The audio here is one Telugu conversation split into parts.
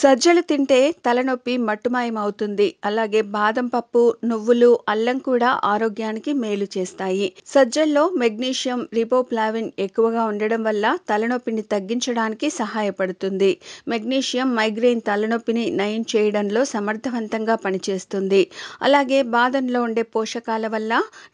సజ్జలు తింటే తలనొప్పి మట్టుమాయమవుతుంది అలాగే బాదం పప్పు నువ్వులు అల్లం కూడా ఆరోగ్యానికి మేలు చేస్తాయి సజ్జల్లో మెగ్నీషియం రిపోప్లావిన్ ఎక్కువగా ఉండడం వల్ల తలనొప్పిని తగ్గించడానికి సహాయపడుతుంది మెగ్నీషియం మైగ్రెయిన్ తలనొప్పిని నయం చేయడంలో సమర్థవంతంగా పనిచేస్తుంది అలాగే బాదంలో ఉండే పోషకాల వల్ల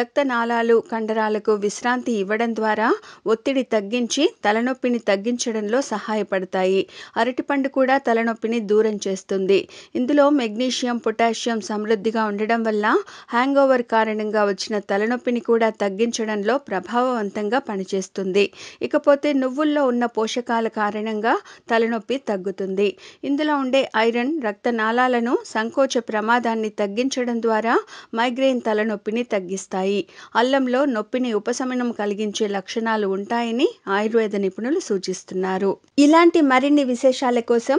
రక్తనాళాలు కండరాలకు విశ్రాంతి ఇవ్వడం ద్వారా ఒత్తిడి తగ్గించి తలనొప్పిని తగ్గించడంలో సహాయపడతాయి అరటిపండు కూడా తలనొప్పి నొప్పిని దూరం చేస్తుంది ఇందులో మెగ్నీషియం పొటాషియం సమృద్ధిగా ఉండడం వల్ల హ్యాంగ్ ఓవర్ కారణంగా వచ్చిన తలనొప్పిని కూడా తగ్గించడంలో ప్రభావవంతంగా పనిచేస్తుంది ఇకపోతే నువ్వుల్లో ఉన్న పోషకాల కారణంగా తలనొప్పి తగ్గుతుంది ఇందులో ఉండే ఐరన్ రక్త నాళాలను సంకోచ ప్రమాదాన్ని తగ్గించడం ద్వారా మైగ్రెయిన్ తలనొప్పిని తగ్గిస్తాయి అల్లంలో నొప్పిని ఉపశమనం కలిగించే లక్షణాలు ఉంటాయని ఆయుర్వేద నిపుణులు సూచిస్తున్నారు ఇలాంటి మరిన్ని విశేషాల కోసం